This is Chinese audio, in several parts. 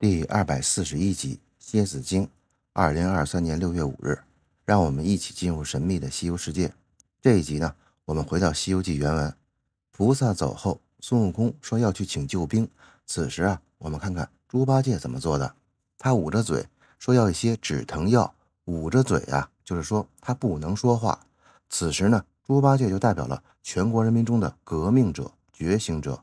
第二百四十一集《蝎子精》，二零二三年六月五日，让我们一起进入神秘的西游世界。这一集呢，我们回到《西游记》原文。菩萨走后，孙悟空说要去请救兵。此时啊，我们看看猪八戒怎么做的。他捂着嘴说要一些止疼药。捂着嘴啊，就是说他不能说话。此时呢，猪八戒就代表了全国人民中的革命者、觉醒者。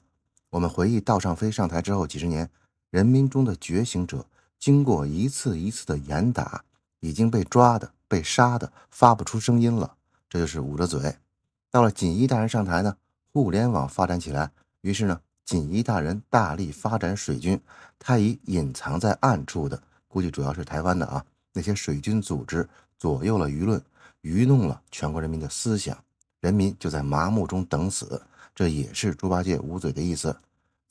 我们回忆道上飞上台之后几十年。人民中的觉醒者，经过一次一次的严打，已经被抓的、被杀的，发不出声音了，这就是捂着嘴。到了锦衣大人上台呢，互联网发展起来，于是呢，锦衣大人大力发展水军，他以隐藏在暗处的，估计主要是台湾的啊，那些水军组织左右了舆论，愚弄了全国人民的思想，人民就在麻木中等死，这也是猪八戒捂嘴的意思。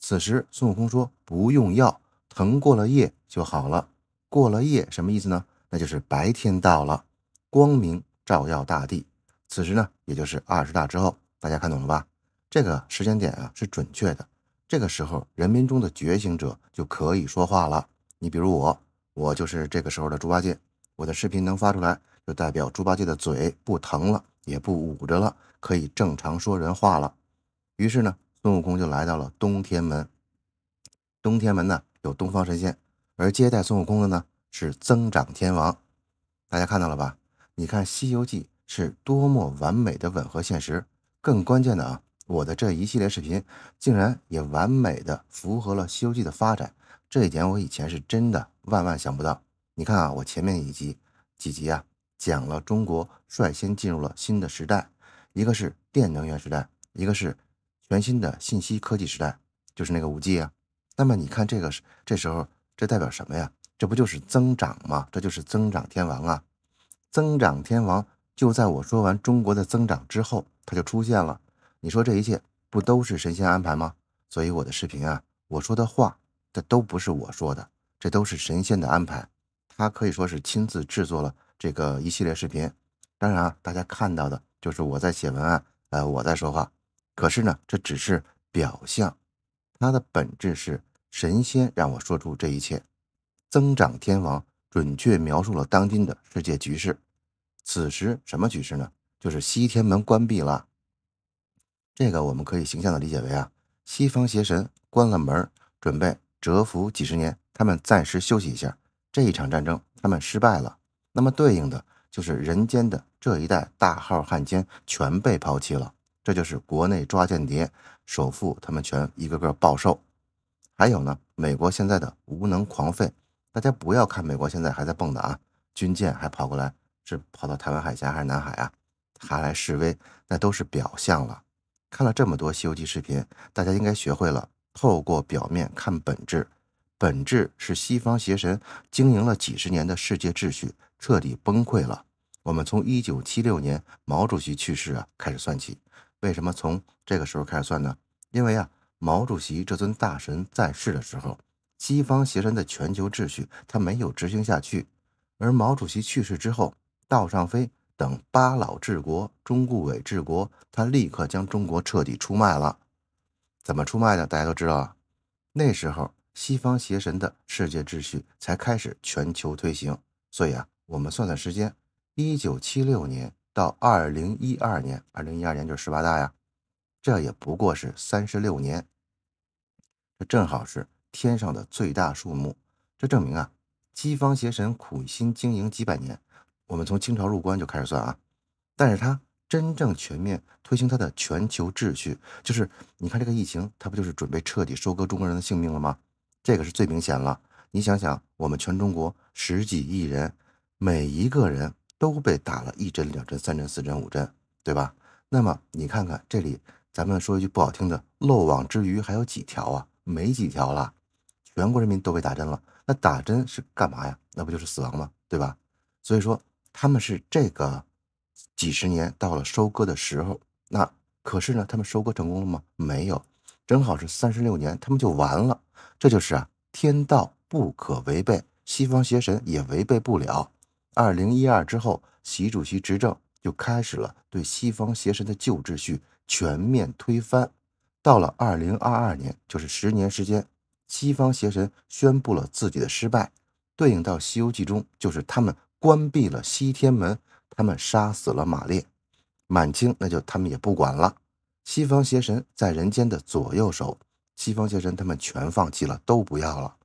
此时，孙悟空说：“不用药，疼过了夜就好了。过了夜什么意思呢？那就是白天到了，光明照耀大地。此时呢，也就是二十大之后，大家看懂了吧？这个时间点啊是准确的。这个时候，人民中的觉醒者就可以说话了。你比如我，我就是这个时候的猪八戒。我的视频能发出来，就代表猪八戒的嘴不疼了，也不捂着了，可以正常说人话了。于是呢。”孙悟空就来到了东天门，东天门呢有东方神仙，而接待孙悟空的呢是增长天王。大家看到了吧？你看《西游记》是多么完美的吻合现实，更关键的啊，我的这一系列视频竟然也完美的符合了《西游记》的发展，这一点我以前是真的万万想不到。你看啊，我前面一集几集啊，讲了中国率先进入了新的时代，一个是电能源时代，一个是。全新的信息科技时代就是那个五 G 啊，那么你看这个这时候这代表什么呀？这不就是增长吗？这就是增长天王啊！增长天王就在我说完中国的增长之后，他就出现了。你说这一切不都是神仙安排吗？所以我的视频啊，我说的话，这都不是我说的，这都是神仙的安排。他可以说是亲自制作了这个一系列视频。当然啊，大家看到的就是我在写文案，呃，我在说话。可是呢，这只是表象，它的本质是神仙让我说出这一切。增长天王准确描述了当今的世界局势。此时什么局势呢？就是西天门关闭了。这个我们可以形象的理解为啊，西方邪神关了门，准备蛰伏几十年，他们暂时休息一下。这一场战争他们失败了，那么对应的就是人间的这一代大号汉奸全被抛弃了。这就是国内抓间谍，首富他们全一个个暴瘦。还有呢，美国现在的无能狂吠，大家不要看美国现在还在蹦跶啊，军舰还跑过来，是跑到台湾海峡还是南海啊？还来示威，那都是表象了。看了这么多《西游记》视频，大家应该学会了透过表面看本质，本质是西方邪神经营了几十年的世界秩序彻底崩溃了。我们从一九七六年毛主席去世啊开始算起。为什么从这个时候开始算呢？因为啊，毛主席这尊大神在世的时候，西方邪神的全球秩序他没有执行下去。而毛主席去世之后，道上飞等八老治国、中顾伟治国，他立刻将中国彻底出卖了。怎么出卖的？大家都知道啊，那时候西方邪神的世界秩序才开始全球推行。所以啊，我们算算时间，一九七六年。到二零一二年，二零一二年就是十八大呀，这也不过是三十六年，这正好是天上的最大数目，这证明啊，西方邪神苦心经营几百年。我们从清朝入关就开始算啊，但是他真正全面推行他的全球秩序，就是你看这个疫情，他不就是准备彻底收割中国人的性命了吗？这个是最明显了。你想想，我们全中国十几亿人，每一个人。都被打了一针、两针、三针、四针、五针，对吧？那么你看看这里，咱们说一句不好听的，漏网之鱼还有几条啊？没几条了，全国人民都被打针了。那打针是干嘛呀？那不就是死亡吗？对吧？所以说他们是这个几十年到了收割的时候，那可是呢，他们收割成功了吗？没有，正好是三十六年，他们就完了。这就是啊，天道不可违背，西方邪神也违背不了。二零一二之后，习主席执政就开始了对西方邪神的旧秩序全面推翻。到了二零二二年，就是十年时间，西方邪神宣布了自己的失败。对应到《西游记》中，就是他们关闭了西天门，他们杀死了马列。满清那就他们也不管了。西方邪神在人间的左右手，西方邪神他们全放弃了，都不要了。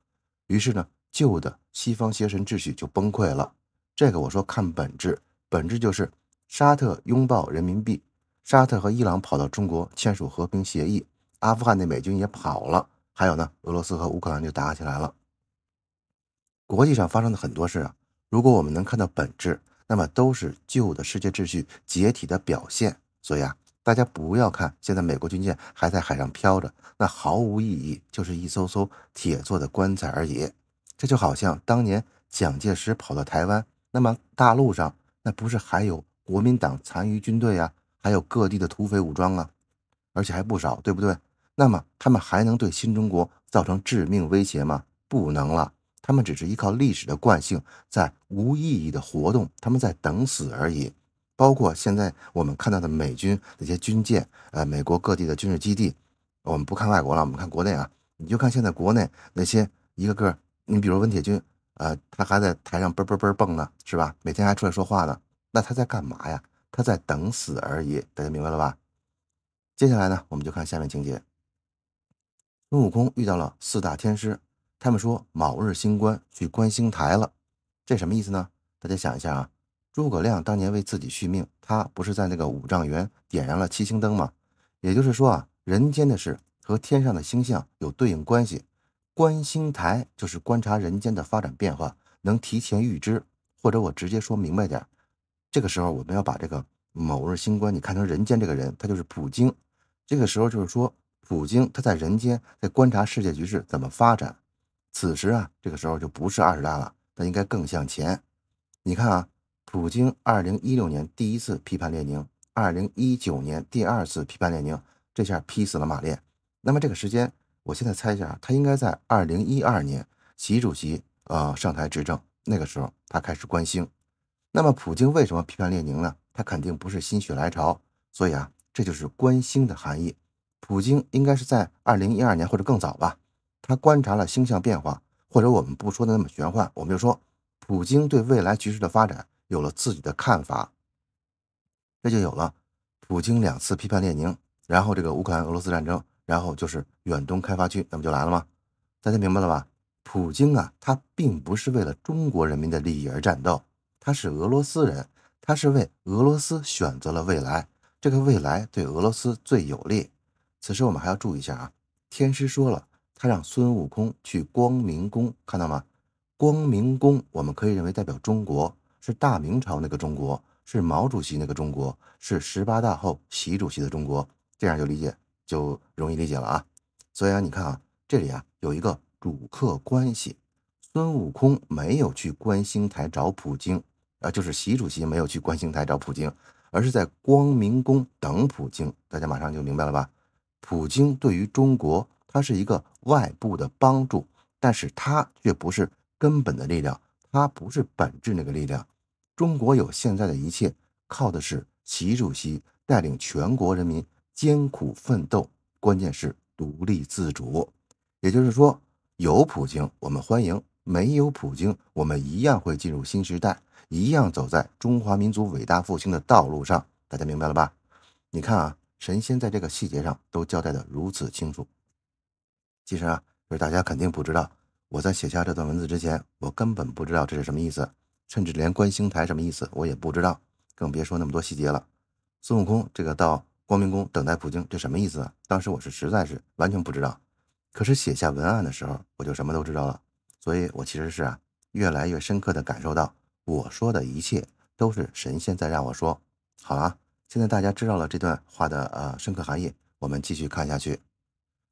于是呢，旧的西方邪神秩序就崩溃了。这个我说看本质，本质就是沙特拥抱人民币，沙特和伊朗跑到中国签署和平协议，阿富汗的美军也跑了，还有呢，俄罗斯和乌克兰就打起来了。国际上发生的很多事啊，如果我们能看到本质，那么都是旧的世界秩序解体的表现。所以啊，大家不要看现在美国军舰还在海上飘着，那毫无意义，就是一艘艘铁做的棺材而已。这就好像当年蒋介石跑到台湾。那么大陆上那不是还有国民党残余军队啊，还有各地的土匪武装啊，而且还不少，对不对？那么他们还能对新中国造成致命威胁吗？不能了，他们只是依靠历史的惯性，在无意义的活动，他们在等死而已。包括现在我们看到的美军那些军舰，呃，美国各地的军事基地，我们不看外国了，我们看国内啊，你就看现在国内那些一个个，你比如温铁军。呃，他还在台上嘣嘣嘣蹦呢，是吧？每天还出来说话呢，那他在干嘛呀？他在等死而已，大家明白了吧？接下来呢，我们就看下面情节。孙悟空遇到了四大天师，他们说某日星官去观星台了，这什么意思呢？大家想一下啊，诸葛亮当年为自己续命，他不是在那个五丈原点燃了七星灯吗？也就是说啊，人间的事和天上的星象有对应关系。观星台就是观察人间的发展变化，能提前预知，或者我直接说明白点，这个时候我们要把这个某日星官你看成人间这个人，他就是普京。这个时候就是说，普京他在人间在观察世界局势怎么发展。此时啊，这个时候就不是二十大了，他应该更向前。你看啊，普京二零一六年第一次批判列宁，二零一九年第二次批判列宁，这下批死了马列。那么这个时间。我现在猜一下，他应该在二零一二年，习主席呃上台执政那个时候，他开始观星。那么，普京为什么批判列宁呢？他肯定不是心血来潮，所以啊，这就是观星的含义。普京应该是在二零一二年或者更早吧，他观察了星象变化，或者我们不说的那么玄幻，我们就说，普京对未来局势的发展有了自己的看法，这就有了普京两次批判列宁，然后这个乌克兰俄罗斯战争。然后就是远东开发区，那不就来了吗？大家明白了吧？普京啊，他并不是为了中国人民的利益而战斗，他是俄罗斯人，他是为俄罗斯选择了未来。这个未来对俄罗斯最有利。此时我们还要注意一下啊，天师说了，他让孙悟空去光明宫，看到吗？光明宫我们可以认为代表中国，是大明朝那个中国，是毛主席那个中国，是十八大后习主席的中国，这样就理解。就容易理解了啊，所以啊，你看啊，这里啊有一个主客关系，孙悟空没有去观星台找普京啊，就是习主席没有去观星台找普京，而是在光明宫等普京。大家马上就明白了吧？普京对于中国，他是一个外部的帮助，但是他却不是根本的力量，他不是本质那个力量。中国有现在的一切，靠的是习主席带领全国人民。艰苦奋斗，关键是独立自主。也就是说，有普京我们欢迎，没有普京我们一样会进入新时代，一样走在中华民族伟大复兴的道路上。大家明白了吧？你看啊，神仙在这个细节上都交代的如此清楚。其实啊，就是大家肯定不知道，我在写下这段文字之前，我根本不知道这是什么意思，甚至连观星台什么意思我也不知道，更别说那么多细节了。孙悟空这个到。光明宫等待普京，这什么意思啊？当时我是实在是完全不知道。可是写下文案的时候，我就什么都知道了。所以我其实是啊，越来越深刻地感受到，我说的一切都是神仙在让我说。好了啊，现在大家知道了这段话的呃深刻含义。我们继续看下去。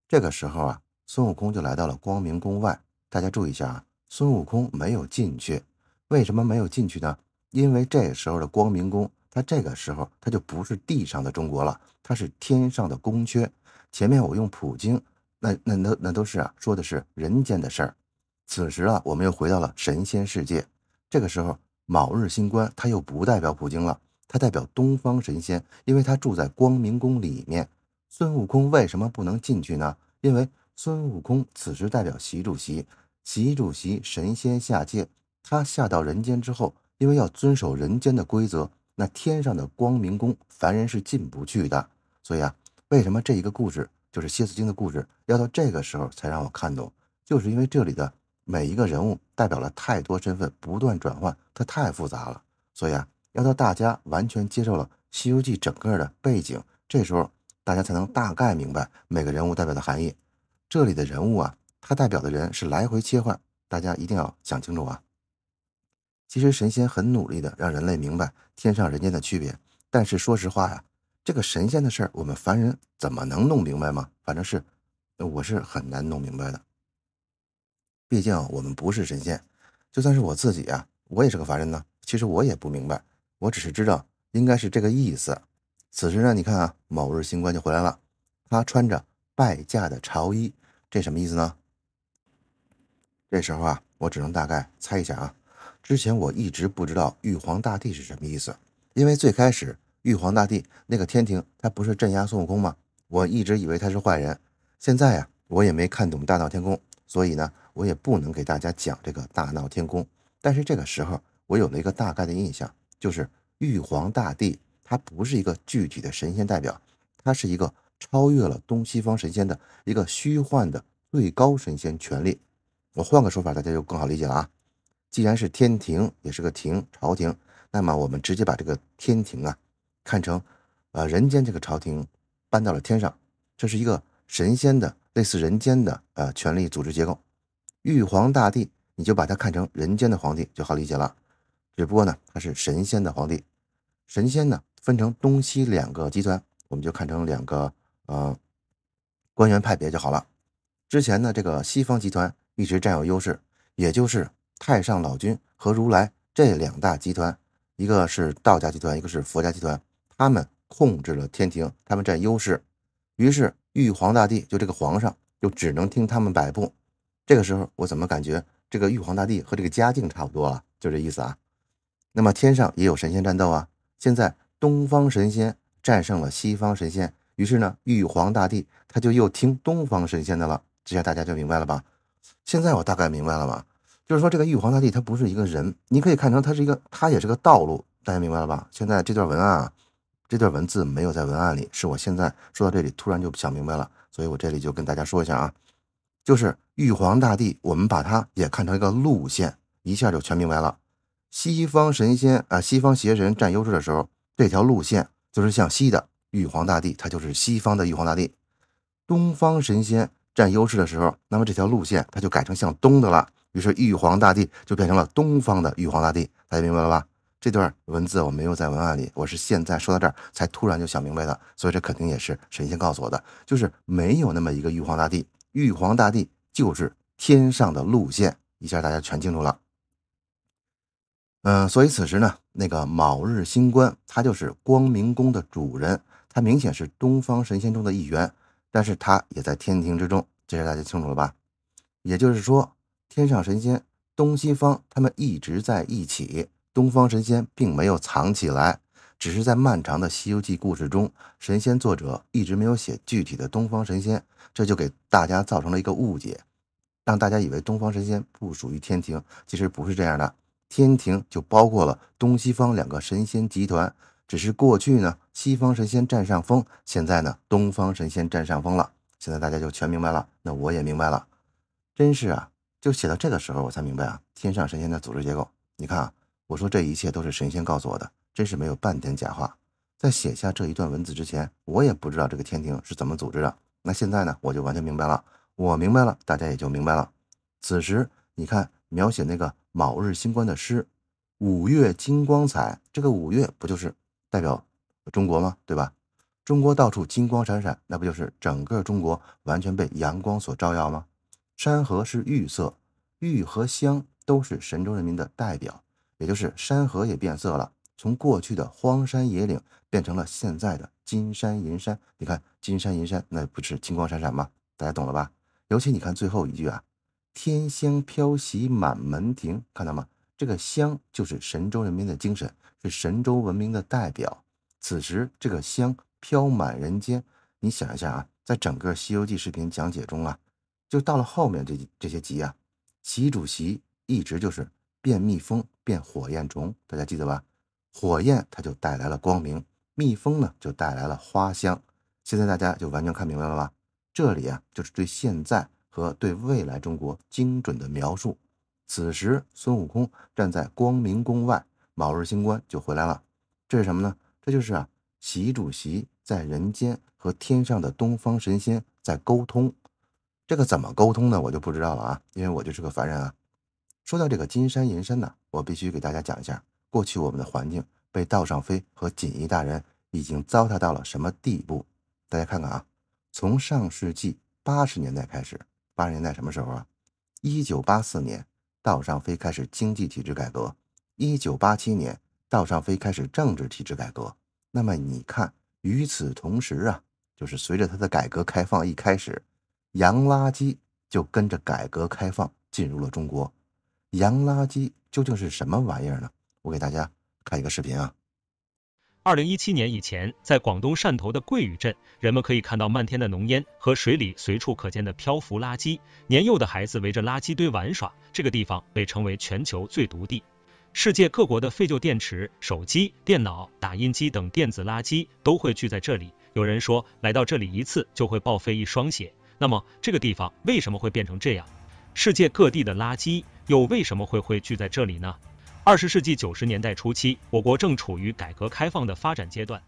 这个时候啊，孙悟空就来到了光明宫外。大家注意一下啊，孙悟空没有进去。为什么没有进去呢？因为这时候的光明宫。那这个时候，它就不是地上的中国了，它是天上的宫阙。前面我用普京，那那那那都是啊，说的是人间的事儿。此时啊，我们又回到了神仙世界。这个时候，卯日星官他又不代表普京了，他代表东方神仙，因为他住在光明宫里面。孙悟空为什么不能进去呢？因为孙悟空此时代表习主席，习主席神仙下界，他下到人间之后，因为要遵守人间的规则。那天上的光明宫，凡人是进不去的。所以啊，为什么这一个故事就是蝎子精的故事，要到这个时候才让我看懂？就是因为这里的每一个人物代表了太多身份，不断转换，它太复杂了。所以啊，要到大家完全接受了《西游记》整个的背景，这时候大家才能大概明白每个人物代表的含义。这里的人物啊，他代表的人是来回切换，大家一定要想清楚啊。其实神仙很努力的让人类明白天上人间的区别，但是说实话呀，这个神仙的事儿，我们凡人怎么能弄明白吗？反正是，我是很难弄明白的。毕竟我们不是神仙，就算是我自己啊，我也是个凡人呢。其实我也不明白，我只是知道应该是这个意思。此时呢，你看啊，某日新官就回来了，他穿着败家的朝衣，这什么意思呢？这时候啊，我只能大概猜一下啊。之前我一直不知道玉皇大帝是什么意思，因为最开始玉皇大帝那个天庭，他不是镇压孙悟空吗？我一直以为他是坏人。现在啊，我也没看懂《大闹天宫》，所以呢，我也不能给大家讲这个《大闹天宫》。但是这个时候，我有了一个大概的印象，就是玉皇大帝他不是一个具体的神仙代表，他是一个超越了东西方神仙的一个虚幻的最高神仙权力。我换个说法，大家就更好理解了啊。既然是天庭，也是个庭，朝廷，那么我们直接把这个天庭啊，看成，呃，人间这个朝廷搬到了天上，这是一个神仙的类似人间的呃权力组织结构。玉皇大帝你就把它看成人间的皇帝就好理解了。只不过呢，他是神仙的皇帝，神仙呢分成东西两个集团，我们就看成两个呃官员派别就好了。之前呢，这个西方集团一直占有优势，也就是。太上老君和如来这两大集团，一个是道家集团，一个是佛家集团。他们控制了天庭，他们占优势，于是玉皇大帝就这个皇上就只能听他们摆布。这个时候，我怎么感觉这个玉皇大帝和这个嘉靖差不多了？就这意思啊。那么天上也有神仙战斗啊。现在东方神仙战胜了西方神仙，于是呢，玉皇大帝他就又听东方神仙的了。这下大家就明白了吧？现在我大概明白了吧？就是说，这个玉皇大帝他不是一个人，你可以看成他是一个，他也是个道路。大家明白了吧？现在这段文案啊，这段文字没有在文案里，是我现在说到这里突然就想明白了，所以我这里就跟大家说一下啊，就是玉皇大帝，我们把它也看成一个路线，一下就全明白了。西方神仙啊，西方邪神占优势的时候，这条路线就是向西的，玉皇大帝他就是西方的玉皇大帝；东方神仙占优势的时候，那么这条路线它就改成向东的了。于是，玉皇大帝就变成了东方的玉皇大帝，大家明白了吧？这段文字我没有在文案里，我是现在说到这儿才突然就想明白的，所以这肯定也是神仙告诉我的，就是没有那么一个玉皇大帝，玉皇大帝就是天上的路线，一下大家全清楚了。嗯，所以此时呢，那个卯日星官，他就是光明宫的主人，他明显是东方神仙中的一员，但是他也在天庭之中，这事大家清楚了吧？也就是说。天上神仙，东西方他们一直在一起。东方神仙并没有藏起来，只是在漫长的《西游记》故事中，神仙作者一直没有写具体的东方神仙，这就给大家造成了一个误解，让大家以为东方神仙不属于天庭。其实不是这样的，天庭就包括了东西方两个神仙集团。只是过去呢，西方神仙占上风，现在呢，东方神仙占上风了。现在大家就全明白了，那我也明白了，真是啊。就写到这个时候，我才明白啊，天上神仙的组织结构。你看啊，我说这一切都是神仙告诉我的，真是没有半点假话。在写下这一段文字之前，我也不知道这个天庭是怎么组织的。那现在呢，我就完全明白了。我明白了，大家也就明白了。此时你看，描写那个卯日星官的诗，“五月金光彩”，这个五月不就是代表中国吗？对吧？中国到处金光闪闪，那不就是整个中国完全被阳光所照耀吗？山河是玉色，玉和香都是神州人民的代表，也就是山河也变色了，从过去的荒山野岭变成了现在的金山银山。你看金山银山，那不是金光闪闪吗？大家懂了吧？尤其你看最后一句啊，“天香飘袭满门庭”，看到吗？这个香就是神州人民的精神，是神州文明的代表。此时这个香飘满人间，你想一下啊，在整个《西游记》视频讲解中啊。就到了后面这这些集啊，习主席一直就是变蜜蜂变火焰虫，大家记得吧？火焰它就带来了光明，蜜蜂呢就带来了花香。现在大家就完全看明白了吧？这里啊就是对现在和对未来中国精准的描述。此时孙悟空站在光明宫外，卯日星官就回来了。这是什么呢？这就是啊，习主席在人间和天上的东方神仙在沟通。这个怎么沟通呢？我就不知道了啊，因为我就是个凡人啊。说到这个金山银山呢，我必须给大家讲一下过去我们的环境被道上飞和锦衣大人已经糟蹋到了什么地步。大家看看啊，从上世纪八十年代开始，八十年代什么时候啊？一九八四年，道上飞开始经济体制改革；一九八七年，道上飞开始政治体制改革。那么你看，与此同时啊，就是随着他的改革开放一开始。洋垃圾就跟着改革开放进入了中国，洋垃圾究竟是什么玩意儿呢？我给大家看一个视频啊。二零一七年以前，在广东汕头的桂屿镇，人们可以看到漫天的浓烟和水里随处可见的漂浮垃圾，年幼的孩子围着垃圾堆玩耍。这个地方被称为全球最毒地，世界各国的废旧电池、手机、电脑、打印机等电子垃圾都汇聚在这里。有人说，来到这里一次就会报废一双鞋。那么这个地方为什么会变成这样？世界各地的垃圾又为什么会汇聚在这里呢？二十世纪九十年代初期，我国正处于改革开放的发展阶段。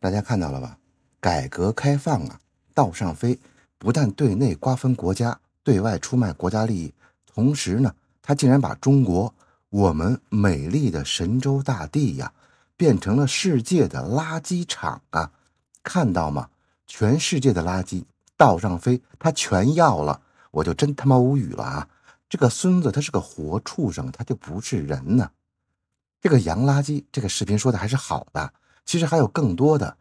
大家看到了吧？改革开放啊，道上飞不但对内瓜分国家，对外出卖国家利益，同时呢，他竟然把中国、我们美丽的神州大地呀，变成了世界的垃圾场啊！看到吗？全世界的垃圾。道上飞，他全要了，我就真他妈无语了啊！这个孙子他是个活畜生，他就不是人呢。这个洋垃圾，这个视频说的还是好的，其实还有更多的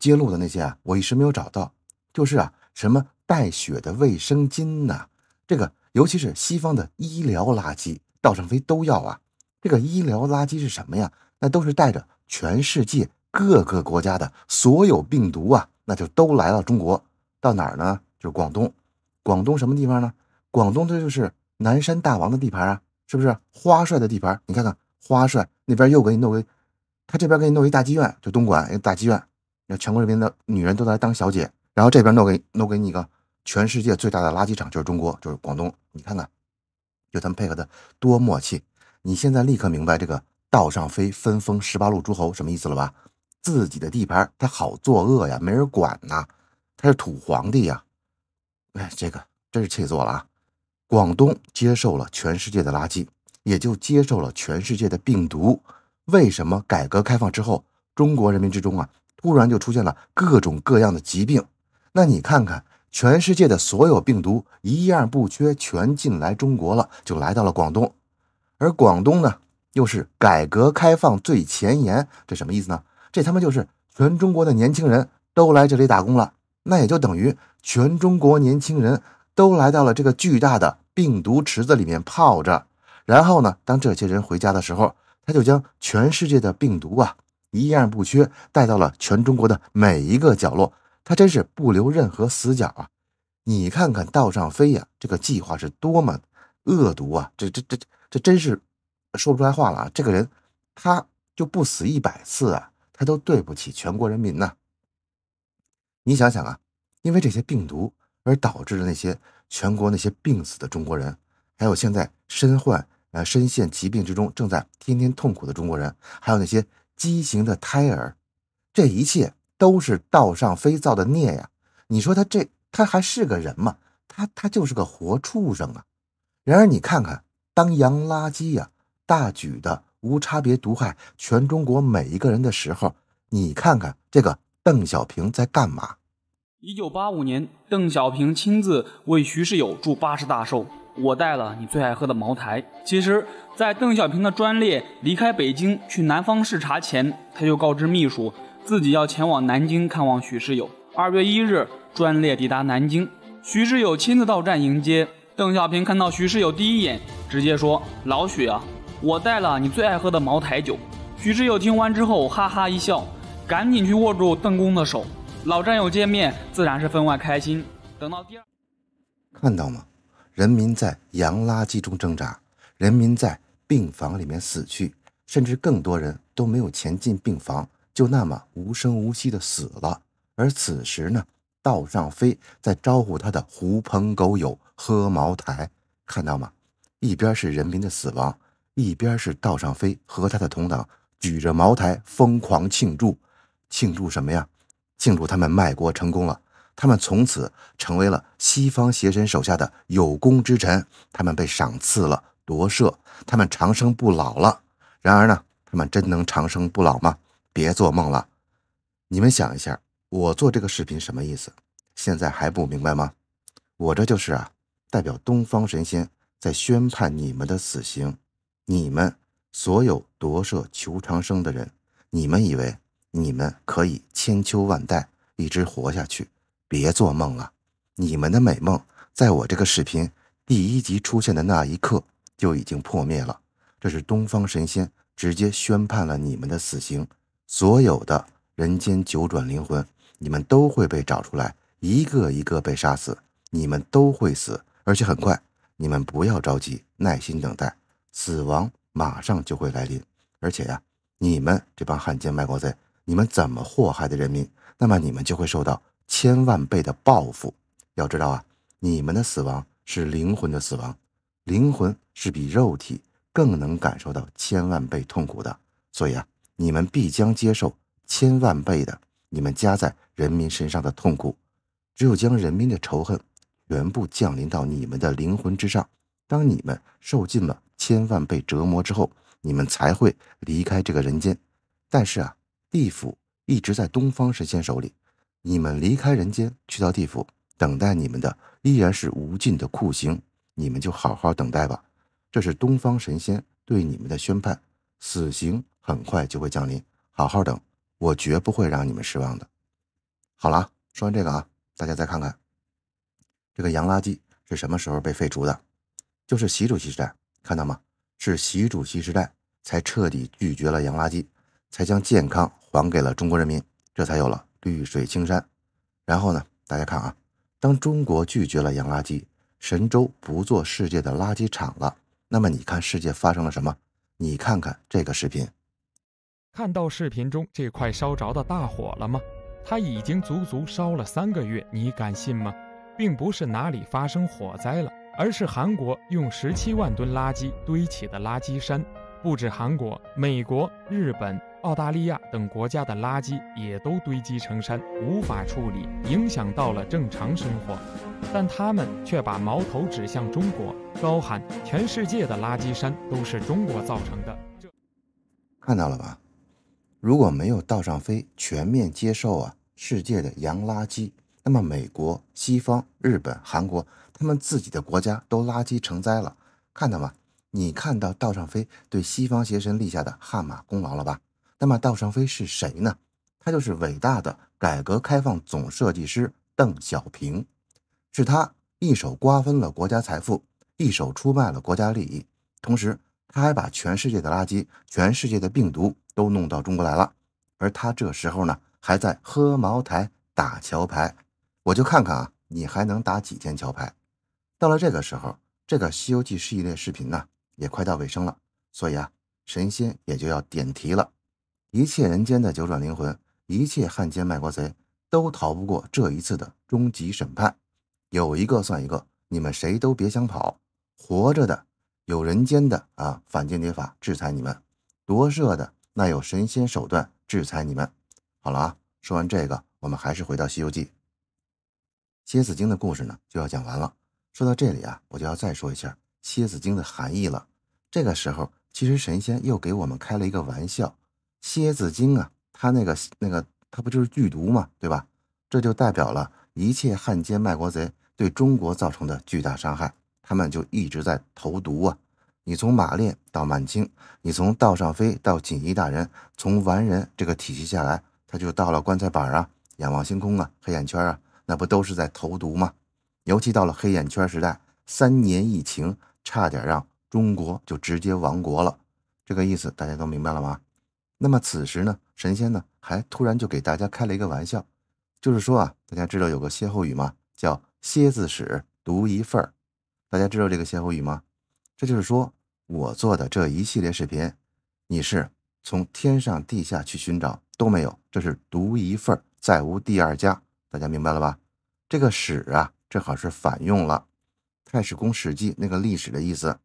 揭露的那些啊，我一时没有找到。就是啊，什么带血的卫生巾呐，这个尤其是西方的医疗垃圾，道上飞都要啊。这个医疗垃圾是什么呀？那都是带着全世界各个国家的所有病毒啊，那就都来了中国。到哪儿呢？就是广东，广东什么地方呢？广东它就是南山大王的地盘啊，是不是？花帅的地盘，你看看，花帅那边又给你弄个，他这边给你弄一大妓院，就东莞一个大妓院，你全国这边的女人都来当小姐，然后这边弄给弄给你一个全世界最大的垃圾场，就是中国，就是广东，你看看，就咱们配合的多默契！你现在立刻明白这个道上飞分封十八路诸侯什么意思了吧？自己的地盘他好作恶呀，没人管呐。他是土皇帝呀！哎，这个真是气死我了啊！广东接受了全世界的垃圾，也就接受了全世界的病毒。为什么改革开放之后，中国人民之中啊，突然就出现了各种各样的疾病？那你看看，全世界的所有病毒一样不缺，全进来中国了，就来到了广东，而广东呢，又是改革开放最前沿，这什么意思呢？这他妈就是全中国的年轻人都来这里打工了。那也就等于全中国年轻人都来到了这个巨大的病毒池子里面泡着，然后呢，当这些人回家的时候，他就将全世界的病毒啊，一样不缺带到了全中国的每一个角落，他真是不留任何死角啊！你看看道上飞呀，这个计划是多么恶毒啊！这这这这真是说不出来话了啊！这个人他就不死一百次啊，他都对不起全国人民呐！你想想啊，因为这些病毒而导致的那些全国那些病死的中国人，还有现在身患啊、身陷疾病之中、正在天天痛苦的中国人，还有那些畸形的胎儿，这一切都是道上非造的孽呀！你说他这他还是个人吗？他他就是个活畜生啊！然而你看看，当洋垃圾呀大举的无差别毒害全中国每一个人的时候，你看看这个。邓小平在干嘛？一九八五年，邓小平亲自为徐世友祝八十大寿。我带了你最爱喝的茅台。其实，在邓小平的专列离开北京去南方视察前，他就告知秘书自己要前往南京看望徐世友。二月一日，专列抵达南京，徐世友亲自到站迎接邓小平。看到徐世友第一眼，直接说：“老许啊，我带了你最爱喝的茅台酒。”徐世友听完之后，哈哈一笑。赶紧去握住邓公的手，老战友见面自然是分外开心。等到第二，看到吗？人民在洋垃圾中挣扎，人民在病房里面死去，甚至更多人都没有前进病房，就那么无声无息的死了。而此时呢，道上飞在招呼他的狐朋狗友喝茅台，看到吗？一边是人民的死亡，一边是道上飞和他的同党举着茅台疯狂庆祝。庆祝什么呀？庆祝他们卖国成功了，他们从此成为了西方邪神手下的有功之臣，他们被赏赐了夺舍，他们长生不老了。然而呢，他们真能长生不老吗？别做梦了！你们想一下，我做这个视频什么意思？现在还不明白吗？我这就是啊，代表东方神仙在宣判你们的死刑，你们所有夺舍求长生的人，你们以为？你们可以千秋万代一直活下去，别做梦了！你们的美梦，在我这个视频第一集出现的那一刻就已经破灭了。这是东方神仙直接宣判了你们的死刑，所有的人间九转灵魂，你们都会被找出来，一个一个被杀死，你们都会死，而且很快。你们不要着急，耐心等待，死亡马上就会来临。而且呀，你们这帮汉奸卖国贼！你们怎么祸害的人民，那么你们就会受到千万倍的报复。要知道啊，你们的死亡是灵魂的死亡，灵魂是比肉体更能感受到千万倍痛苦的。所以啊，你们必将接受千万倍的你们加在人民身上的痛苦。只有将人民的仇恨全部降临到你们的灵魂之上，当你们受尽了千万倍折磨之后，你们才会离开这个人间。但是啊。地府一直在东方神仙手里，你们离开人间去到地府，等待你们的依然是无尽的酷刑，你们就好好等待吧。这是东方神仙对你们的宣判，死刑很快就会降临，好好等，我绝不会让你们失望的。好了啊，说完这个啊，大家再看看这个洋垃圾是什么时候被废除的？就是习主席时代，看到吗？是习主席时代才彻底拒绝了洋垃圾。才将健康还给了中国人民，这才有了绿水青山。然后呢，大家看啊，当中国拒绝了洋垃圾，神州不做世界的垃圾场了，那么你看世界发生了什么？你看看这个视频，看到视频中这块烧着的大火了吗？它已经足足烧了三个月，你敢信吗？并不是哪里发生火灾了，而是韩国用十七万吨垃圾堆起的垃圾山。不止韩国，美国、日本。澳大利亚等国家的垃圾也都堆积成山，无法处理，影响到了正常生活，但他们却把矛头指向中国，高喊全世界的垃圾山都是中国造成的。看到了吧？如果没有道上飞全面接受啊世界的洋垃圾，那么美国、西方、日本、韩国他们自己的国家都垃圾成灾了。看到吗？你看到道上飞对西方邪神立下的汗马功劳了吧？那么，道盛飞是谁呢？他就是伟大的改革开放总设计师邓小平。是他一手瓜分了国家财富，一手出卖了国家利益。同时，他还把全世界的垃圾、全世界的病毒都弄到中国来了。而他这时候呢，还在喝茅台、打桥牌。我就看看啊，你还能打几天桥牌？到了这个时候，这个《西游记》系列视频呢，也快到尾声了。所以啊，神仙也就要点题了。一切人间的九转灵魂，一切汉奸卖国贼，都逃不过这一次的终极审判。有一个算一个，你们谁都别想跑。活着的有人间的啊反间谍法制裁你们，夺舍的那有神仙手段制裁你们。好了啊，说完这个，我们还是回到《西游记》蝎子精的故事呢，就要讲完了。说到这里啊，我就要再说一下蝎子精的含义了。这个时候，其实神仙又给我们开了一个玩笑。蝎子精啊，他那个那个，他不就是剧毒嘛，对吧？这就代表了一切汉奸卖国贼对中国造成的巨大伤害。他们就一直在投毒啊！你从马列到满清，你从道上飞到锦衣大人，从完人这个体系下来，他就到了棺材板啊，仰望星空啊，黑眼圈啊，那不都是在投毒吗？尤其到了黑眼圈时代，三年疫情差点让中国就直接亡国了。这个意思大家都明白了吗？那么此时呢，神仙呢还突然就给大家开了一个玩笑，就是说啊，大家知道有个歇后语吗？叫“蝎子屎独一份儿”，大家知道这个歇后语吗？这就是说，我做的这一系列视频，你是从天上地下去寻找都没有，这是独一份儿，再无第二家。大家明白了吧？这个“屎”啊，正好是反用了《太史公史记》那个历史的意思。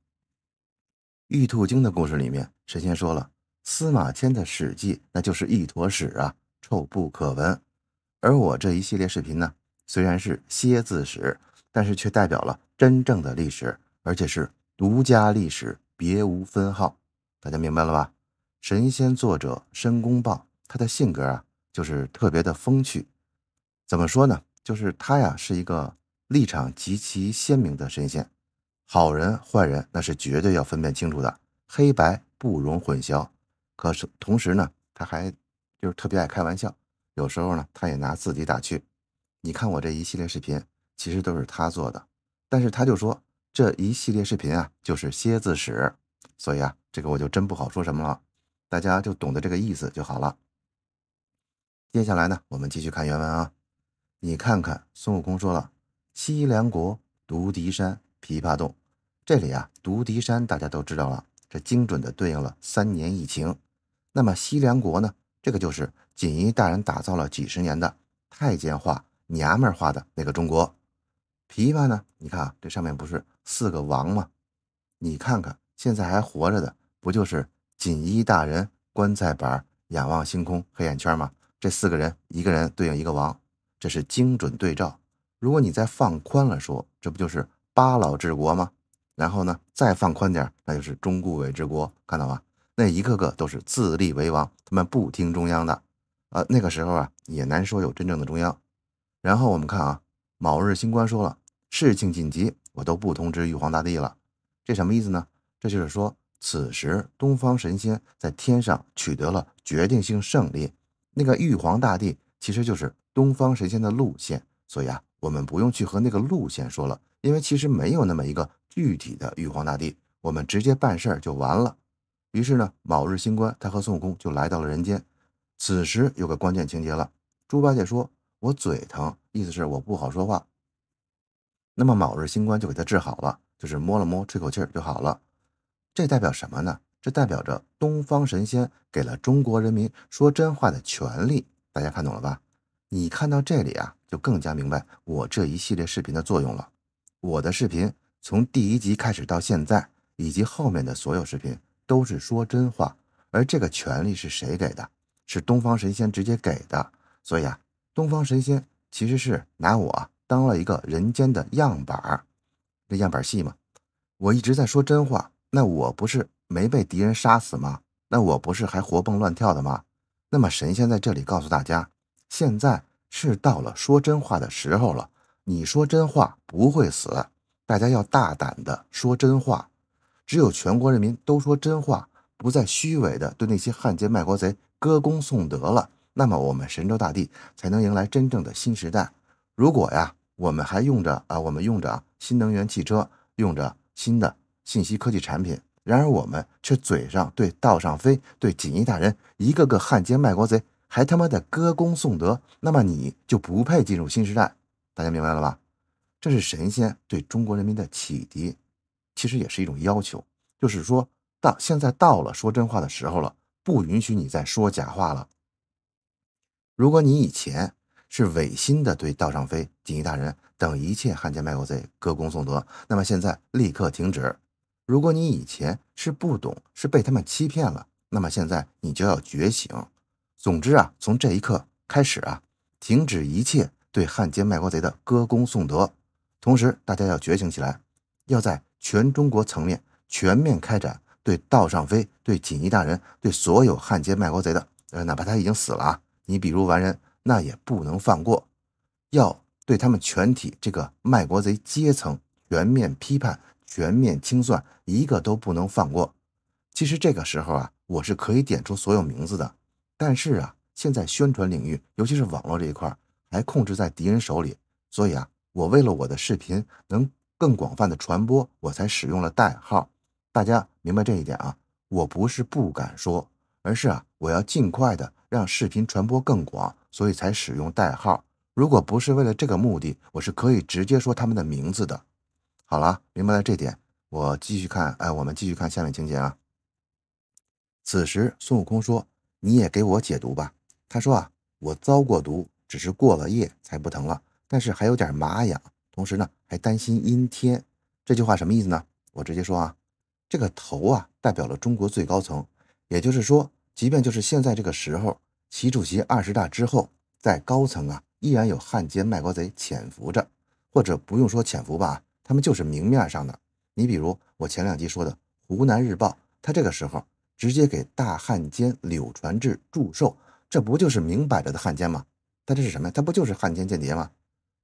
玉兔精的故事里面，神仙说了。司马迁的《史记》那就是一坨屎啊，臭不可闻。而我这一系列视频呢，虽然是蝎子史，但是却代表了真正的历史，而且是独家历史，别无分号。大家明白了吧？神仙作者申公豹，他的性格啊，就是特别的风趣。怎么说呢？就是他呀，是一个立场极其鲜明的神仙，好人坏人那是绝对要分辨清楚的，黑白不容混淆。可是同时呢，他还就是特别爱开玩笑，有时候呢，他也拿自己打趣。你看我这一系列视频，其实都是他做的，但是他就说这一系列视频啊，就是蝎子屎，所以啊，这个我就真不好说什么了，大家就懂得这个意思就好了。接下来呢，我们继续看原文啊，你看看孙悟空说了：“西凉国独敌山琵琶洞，这里啊，独敌山大家都知道了，这精准的对应了三年疫情。”那么西凉国呢？这个就是锦衣大人打造了几十年的太监化、娘们儿化的那个中国。琵琶呢？你看啊，这上面不是四个王吗？你看看现在还活着的，不就是锦衣大人棺材板仰望星空黑眼圈吗？这四个人，一个人对应一个王，这是精准对照。如果你再放宽了说，这不就是八老治国吗？然后呢，再放宽点，那就是中顾伟治国，看到吗？那一个个都是自立为王，他们不听中央的，呃，那个时候啊也难说有真正的中央。然后我们看啊，某日新官说了，事情紧急，我都不通知玉皇大帝了，这什么意思呢？这就是说，此时东方神仙在天上取得了决定性胜利，那个玉皇大帝其实就是东方神仙的路线，所以啊，我们不用去和那个路线说了，因为其实没有那么一个具体的玉皇大帝，我们直接办事儿就完了。于是呢，卯日星官，他和孙悟空就来到了人间。此时有个关键情节了，猪八戒说：“我嘴疼，意思是我不好说话。”那么卯日星官就给他治好了，就是摸了摸，吹口气儿就好了。这代表什么呢？这代表着东方神仙给了中国人民说真话的权利。大家看懂了吧？你看到这里啊，就更加明白我这一系列视频的作用了。我的视频从第一集开始到现在，以及后面的所有视频。都是说真话，而这个权利是谁给的？是东方神仙直接给的。所以啊，东方神仙其实是拿我当了一个人间的样板儿。这样板戏吗？我一直在说真话，那我不是没被敌人杀死吗？那我不是还活蹦乱跳的吗？那么神仙在这里告诉大家，现在是到了说真话的时候了。你说真话不会死，大家要大胆的说真话。只有全国人民都说真话，不再虚伪的对那些汉奸卖国贼歌功颂德了，那么我们神州大地才能迎来真正的新时代。如果呀，我们还用着啊，我们用着新能源汽车，用着新的信息科技产品，然而我们却嘴上对道上飞，对锦衣大人一个个汉奸卖国贼还他妈的歌功颂德，那么你就不配进入新时代。大家明白了吧？这是神仙对中国人民的启迪。其实也是一种要求，就是说，到现在到了说真话的时候了，不允许你再说假话了。如果你以前是违心的对道上飞锦衣大人等一切汉奸卖国贼歌功颂德，那么现在立刻停止。如果你以前是不懂，是被他们欺骗了，那么现在你就要觉醒。总之啊，从这一刻开始啊，停止一切对汉奸卖国贼的歌功颂德，同时大家要觉醒起来，要在。全中国层面全面开展对道上飞、对锦衣大人、对所有汉奸卖国贼的，呃，哪怕他已经死了啊，你比如完人，那也不能放过，要对他们全体这个卖国贼阶层全面批判、全面清算，一个都不能放过。其实这个时候啊，我是可以点出所有名字的，但是啊，现在宣传领域，尤其是网络这一块，还控制在敌人手里，所以啊，我为了我的视频能。更广泛的传播，我才使用了代号。大家明白这一点啊？我不是不敢说，而是啊，我要尽快的让视频传播更广，所以才使用代号。如果不是为了这个目的，我是可以直接说他们的名字的。好了，明白了这点，我继续看。哎，我们继续看下面情节啊。此时孙悟空说：“你也给我解毒吧。”他说：“啊，我遭过毒，只是过了夜才不疼了，但是还有点麻痒。”同时呢，还担心阴天，这句话什么意思呢？我直接说啊，这个头啊，代表了中国最高层，也就是说，即便就是现在这个时候，习主席二十大之后，在高层啊，依然有汉奸卖国贼潜伏着，或者不用说潜伏吧，他们就是明面上的。你比如我前两集说的湖南日报，他这个时候直接给大汉奸柳传志祝寿，这不就是明摆着的汉奸吗？他这是什么呀？他不就是汉奸间谍吗？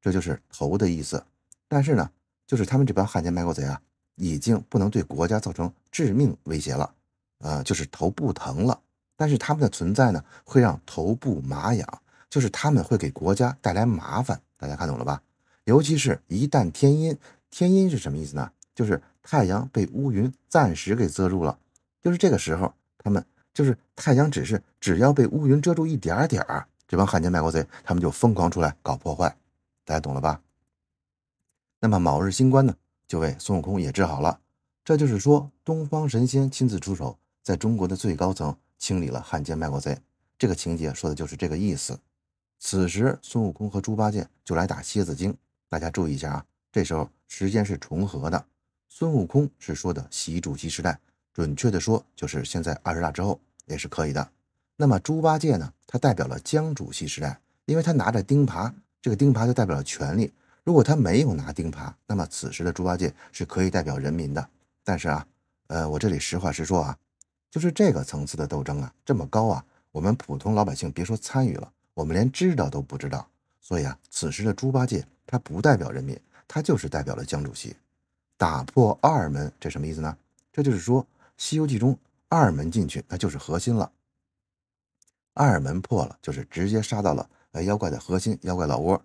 这就是头的意思，但是呢，就是他们这帮汉奸卖国贼啊，已经不能对国家造成致命威胁了，呃，就是头不疼了。但是他们的存在呢，会让头部麻痒，就是他们会给国家带来麻烦。大家看懂了吧？尤其是一旦天阴，天阴是什么意思呢？就是太阳被乌云暂时给遮住了。就是这个时候，他们就是太阳只是只要被乌云遮住一点点儿，这帮汉奸卖国贼他们就疯狂出来搞破坏。大家懂了吧？那么卯日星官呢，就为孙悟空也治好了。这就是说，东方神仙亲自出手，在中国的最高层清理了汉奸卖国贼。这个情节说的就是这个意思。此时孙悟空和猪八戒就来打蝎子精。大家注意一下啊，这时候时间是重合的。孙悟空是说的习主席时代，准确的说就是现在二十大之后也是可以的。那么猪八戒呢，他代表了江主席时代，因为他拿着钉耙。这个钉耙就代表了权力。如果他没有拿钉耙，那么此时的猪八戒是可以代表人民的。但是啊，呃，我这里实话实说啊，就是这个层次的斗争啊，这么高啊，我们普通老百姓别说参与了，我们连知道都不知道。所以啊，此时的猪八戒他不代表人民，他就是代表了江主席。打破二门，这什么意思呢？这就是说《西游记》中二门进去，那就是核心了。二门破了，就是直接杀到了。呃，妖怪的核心，妖怪老窝。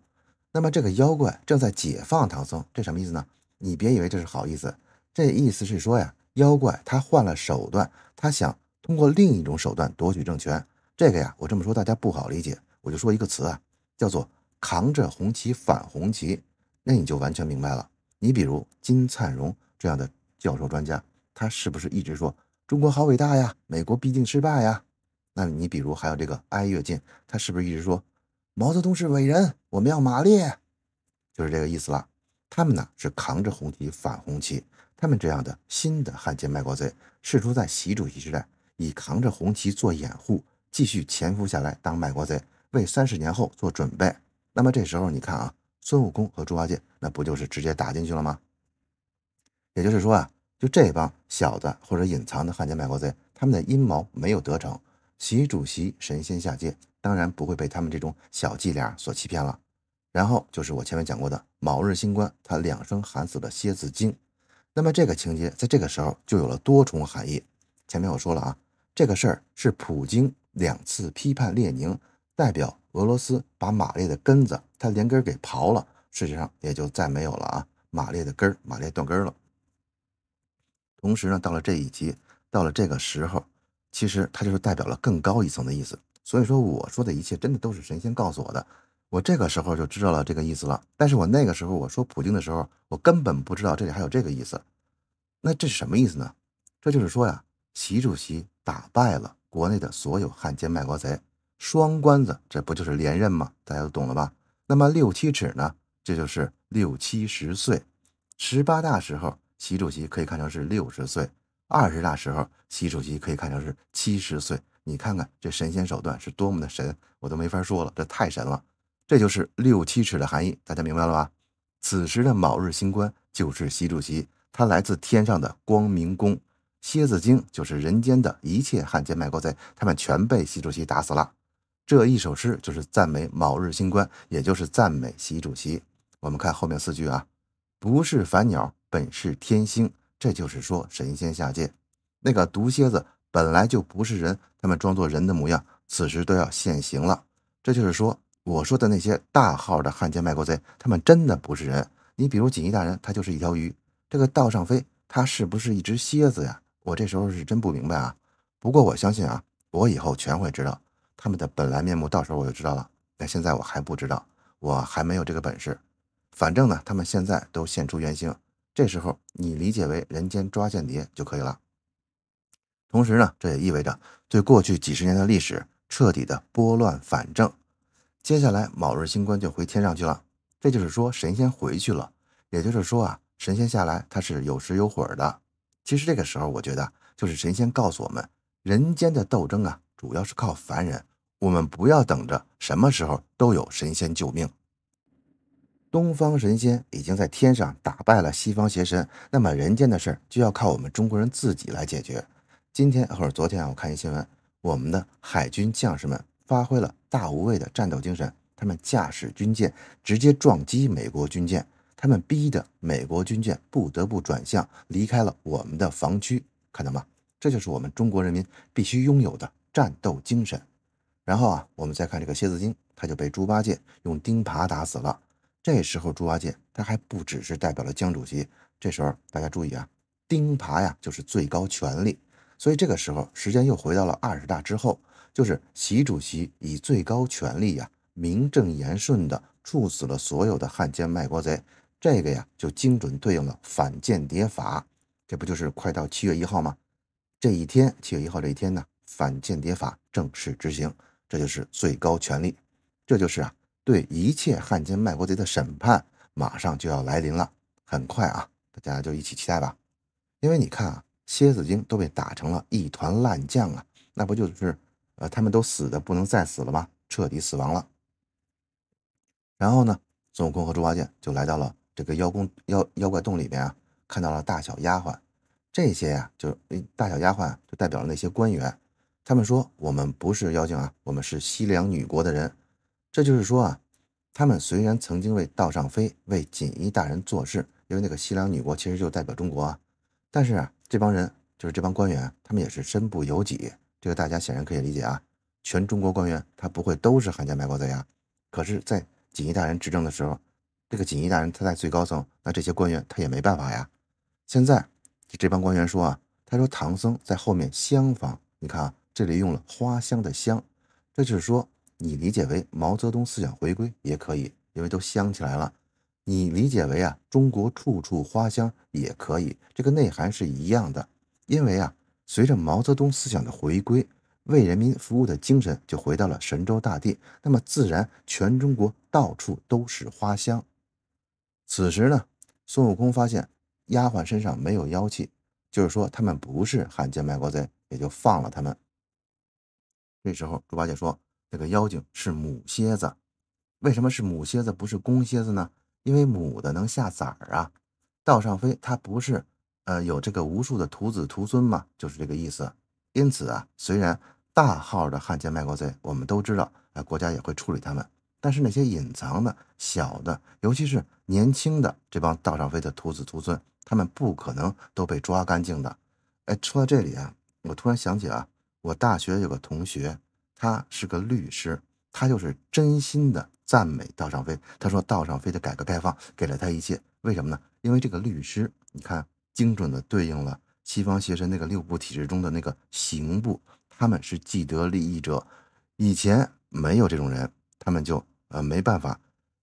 那么这个妖怪正在解放唐僧，这什么意思呢？你别以为这是好意思，这意思是说呀，妖怪他换了手段，他想通过另一种手段夺取政权。这个呀，我这么说大家不好理解，我就说一个词啊，叫做“扛着红旗反红旗”，那你就完全明白了。你比如金灿荣这样的教授专家，他是不是一直说中国好伟大呀？美国必定失败呀？那你比如还有这个埃跃进，他是不是一直说？毛泽东是伟人，我们要马列，就是这个意思了。他们呢是扛着红旗反红旗，他们这样的新的汉奸卖国贼，试图在习主席时代，以扛着红旗做掩护，继续潜伏下来当卖国贼，为三十年后做准备。那么这时候你看啊，孙悟空和猪八戒那不就是直接打进去了吗？也就是说啊，就这帮小子或者隐藏的汉奸卖国贼，他们的阴谋没有得逞。习主席神仙下界，当然不会被他们这种小伎俩所欺骗了。然后就是我前面讲过的卯日星官，他两声喊死了蝎子精。那么这个情节在这个时候就有了多重含义。前面我说了啊，这个事儿是普京两次批判列宁，代表俄罗斯把马列的根子他连根给刨了，世界上也就再没有了啊，马列的根儿，马列断根了。同时呢，到了这一集，到了这个时候。其实它就是代表了更高一层的意思，所以说我说的一切真的都是神仙告诉我的，我这个时候就知道了这个意思了。但是我那个时候我说普京的时候，我根本不知道这里还有这个意思。那这是什么意思呢？这就是说呀，习主席打败了国内的所有汉奸卖国贼，双关子，这不就是连任吗？大家都懂了吧？那么六七尺呢？这就是六七十岁，十八大时候，习主席可以看成是六十岁。二十大时候，习主席可以看成是七十岁。你看看这神仙手段是多么的神，我都没法说了，这太神了。这就是六七尺的含义，大家明白了吧？此时的卯日星官就是习主席，他来自天上的光明宫。蝎子精就是人间的一切汉奸卖国贼，他们全被习主席打死了。这一首诗就是赞美卯日星官，也就是赞美习主席。我们看后面四句啊，不是凡鸟，本是天星。这就是说，神仙下界，那个毒蝎子本来就不是人，他们装作人的模样，此时都要现形了。这就是说，我说的那些大号的汉奸卖国贼，他们真的不是人。你比如锦衣大人，他就是一条鱼。这个道上飞，他是不是一只蝎子呀？我这时候是真不明白啊。不过我相信啊，我以后全会知道他们的本来面目，到时候我就知道了。但现在我还不知道，我还没有这个本事。反正呢，他们现在都现出原形。这时候你理解为人间抓间谍就可以了。同时呢，这也意味着对过去几十年的历史彻底的拨乱反正。接下来卯日星官就回天上去了，这就是说神仙回去了。也就是说啊，神仙下来他是有时有会儿的。其实这个时候我觉得，就是神仙告诉我们，人间的斗争啊，主要是靠凡人。我们不要等着什么时候都有神仙救命。东方神仙已经在天上打败了西方邪神，那么人间的事就要靠我们中国人自己来解决。今天或者昨天，啊，我看一新闻，我们的海军将士们发挥了大无畏的战斗精神，他们驾驶军舰直接撞击美国军舰，他们逼得美国军舰不得不转向，离开了我们的防区。看到吗？这就是我们中国人民必须拥有的战斗精神。然后啊，我们再看这个蝎子精，他就被猪八戒用钉耙打死了。这时候，猪八戒他还不只是代表了江主席。这时候，大家注意啊，钉耙呀就是最高权力。所以这个时候，时间又回到了二十大之后，就是习主席以最高权力呀，名正言顺的处死了所有的汉奸卖国贼。这个呀，就精准对应了《反间谍法》。这不就是快到七月一号吗？这一天，七月一号这一天呢，《反间谍法》正式执行。这就是最高权力。这就是啊。对一切汉奸卖国贼的审判马上就要来临了，很快啊，大家就一起期待吧。因为你看啊，蝎子精都被打成了一团烂酱啊，那不就是呃，他们都死的不能再死了吗？彻底死亡了。然后呢，孙悟空和猪八戒就来到了这个妖宫妖妖怪洞里边啊，看到了大小丫鬟，这些呀，就是大小丫鬟就代表了那些官员。他们说：“我们不是妖精啊，我们是西凉女国的人。”这就是说啊，他们虽然曾经为道上飞、为锦衣大人做事，因为那个西凉女国其实就代表中国啊，但是啊，这帮人就是这帮官员，他们也是身不由己，这个大家显然可以理解啊。全中国官员他不会都是汉奸卖国贼啊。可是，在锦衣大人执政的时候，这个锦衣大人他在最高层，那这些官员他也没办法呀。现在这帮官员说啊，他说唐僧在后面厢房，你看啊，这里用了花香的香，这就是说。你理解为毛泽东思想回归也可以，因为都香起来了。你理解为啊，中国处处花香也可以，这个内涵是一样的。因为啊，随着毛泽东思想的回归，为人民服务的精神就回到了神州大地，那么自然全中国到处都是花香。此时呢，孙悟空发现丫鬟身上没有妖气，就是说他们不是汉奸卖国贼，也就放了他们。这时候，猪八戒说。这个妖精是母蝎子，为什么是母蝎子不是公蝎子呢？因为母的能下崽儿啊。道上飞他不是，呃，有这个无数的徒子徒孙嘛，就是这个意思。因此啊，虽然大号的汉奸卖国贼我们都知道，啊，国家也会处理他们，但是那些隐藏的小的，尤其是年轻的这帮道上飞的徒子徒孙，他们不可能都被抓干净的。哎，说到这里啊，我突然想起啊，我大学有个同学。他是个律师，他就是真心的赞美道上飞。他说道上飞的改革开放给了他一切，为什么呢？因为这个律师，你看精准的对应了西方邪神那个六部体制中的那个刑部，他们是既得利益者。以前没有这种人，他们就呃没办法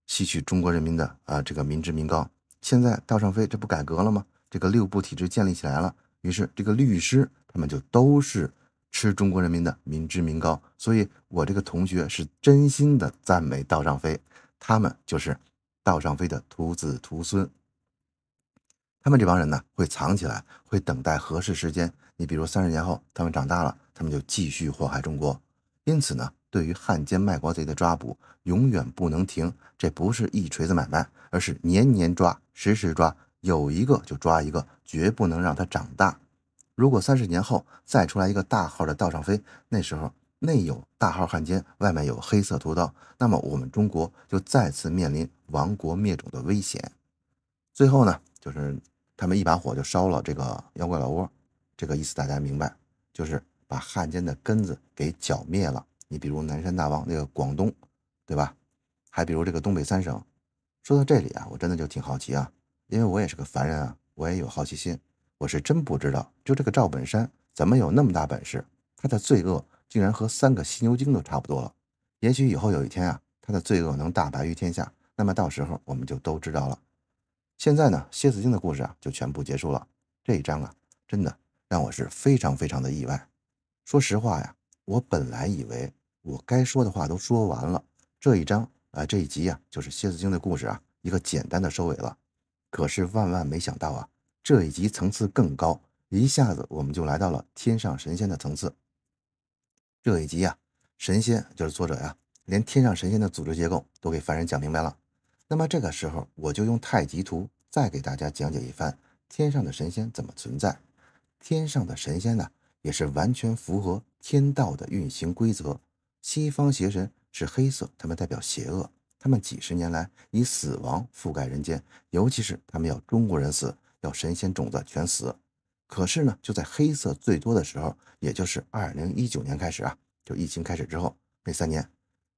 吸取中国人民的啊这个民脂民膏。现在道上飞这不改革了吗？这个六部体制建立起来了，于是这个律师他们就都是。吃中国人民的民脂民膏，所以我这个同学是真心的赞美道上飞，他们就是道上飞的徒子徒孙。他们这帮人呢，会藏起来，会等待合适时间。你比如三十年后，他们长大了，他们就继续祸害中国。因此呢，对于汉奸卖国贼的抓捕，永远不能停。这不是一锤子买卖，而是年年抓，时时抓，有一个就抓一个，绝不能让他长大。如果三十年后再出来一个大号的道上飞，那时候内有大号汉奸，外面有黑色屠刀，那么我们中国就再次面临亡国灭种的危险。最后呢，就是他们一把火就烧了这个妖怪老窝，这个意思大家明白，就是把汉奸的根子给剿灭了。你比如南山大王那个广东，对吧？还比如这个东北三省。说到这里啊，我真的就挺好奇啊，因为我也是个凡人啊，我也有好奇心。我是真不知道，就这个赵本山怎么有那么大本事？他的罪恶竟然和三个犀牛精都差不多了。也许以后有一天啊，他的罪恶能大白于天下，那么到时候我们就都知道了。现在呢，蝎子精的故事啊就全部结束了。这一章啊，真的让我是非常非常的意外。说实话呀，我本来以为我该说的话都说完了，这一章啊，这一集呀，就是蝎子精的故事啊，一个简单的收尾了。可是万万没想到啊！这一集层次更高，一下子我们就来到了天上神仙的层次。这一集呀，神仙就是作者呀，连天上神仙的组织结构都给凡人讲明白了。那么这个时候，我就用太极图再给大家讲解一番天上的神仙怎么存在。天上的神仙呢，也是完全符合天道的运行规则。西方邪神是黑色，他们代表邪恶，他们几十年来以死亡覆盖人间，尤其是他们要中国人死。叫神仙种子全死，可是呢，就在黑色最多的时候，也就是二零一九年开始啊，就疫情开始之后那三年，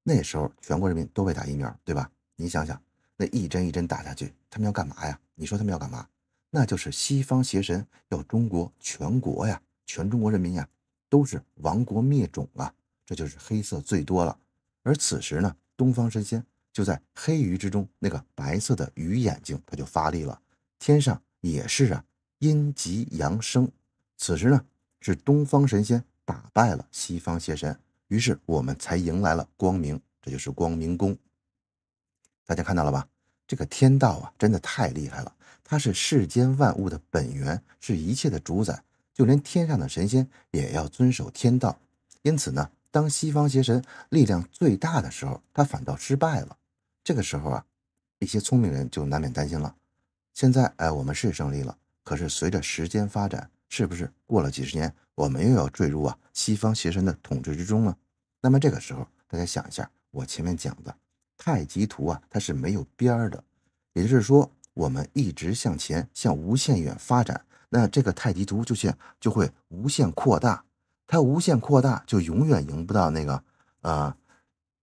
那时候全国人民都被打疫苗，对吧？你想想，那一针一针打下去，他们要干嘛呀？你说他们要干嘛？那就是西方邪神要中国全国呀，全中国人民呀，都是亡国灭种啊！这就是黑色最多了。而此时呢，东方神仙就在黑鱼之中，那个白色的鱼眼睛，它就发力了，天上。也是啊，阴极阳生，此时呢是东方神仙打败了西方邪神，于是我们才迎来了光明，这就是光明宫。大家看到了吧？这个天道啊，真的太厉害了，它是世间万物的本源，是一切的主宰，就连天上的神仙也要遵守天道。因此呢，当西方邪神力量最大的时候，他反倒失败了。这个时候啊，一些聪明人就难免担心了。现在哎，我们是胜利了。可是随着时间发展，是不是过了几十年，我们又要坠入啊西方邪神的统治之中呢？那么这个时候，大家想一下，我前面讲的太极图啊，它是没有边儿的。也就是说，我们一直向前向无限远发展，那这个太极图就像就会无限扩大。它无限扩大，就永远赢不到那个啊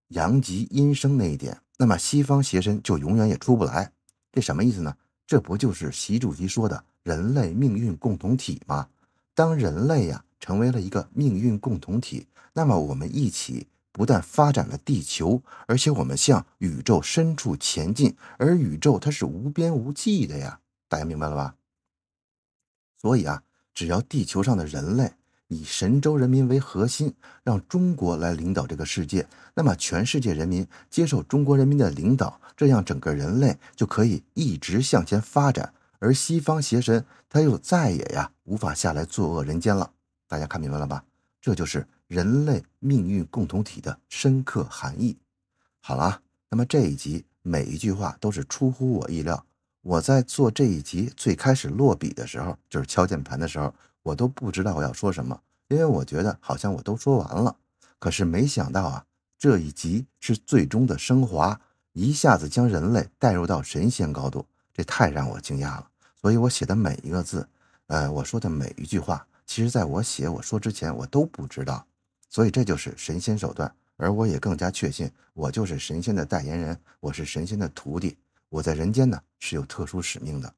阳极阴生那一点。那么西方邪神就永远也出不来。这什么意思呢？这不就是习主席说的人类命运共同体吗？当人类呀成为了一个命运共同体，那么我们一起不但发展了地球，而且我们向宇宙深处前进，而宇宙它是无边无际的呀，大家明白了吧？所以啊，只要地球上的人类。以神州人民为核心，让中国来领导这个世界，那么全世界人民接受中国人民的领导，这样整个人类就可以一直向前发展。而西方邪神他又再也呀无法下来作恶人间了。大家看明白了吧？这就是人类命运共同体的深刻含义。好了，那么这一集每一句话都是出乎我意料。我在做这一集最开始落笔的时候，就是敲键盘的时候。我都不知道我要说什么，因为我觉得好像我都说完了，可是没想到啊，这一集是最终的升华，一下子将人类带入到神仙高度，这太让我惊讶了。所以我写的每一个字，呃，我说的每一句话，其实在我写我说之前，我都不知道。所以这就是神仙手段，而我也更加确信，我就是神仙的代言人，我是神仙的徒弟，我在人间呢是有特殊使命的。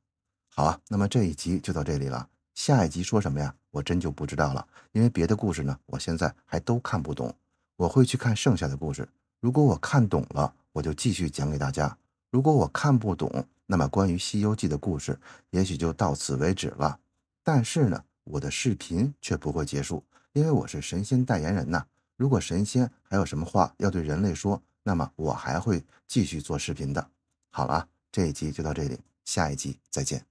好啊，那么这一集就到这里了。下一集说什么呀？我真就不知道了，因为别的故事呢，我现在还都看不懂。我会去看剩下的故事，如果我看懂了，我就继续讲给大家；如果我看不懂，那么关于《西游记》的故事也许就到此为止了。但是呢，我的视频却不会结束，因为我是神仙代言人呐。如果神仙还有什么话要对人类说，那么我还会继续做视频的。好了，这一集就到这里，下一集再见。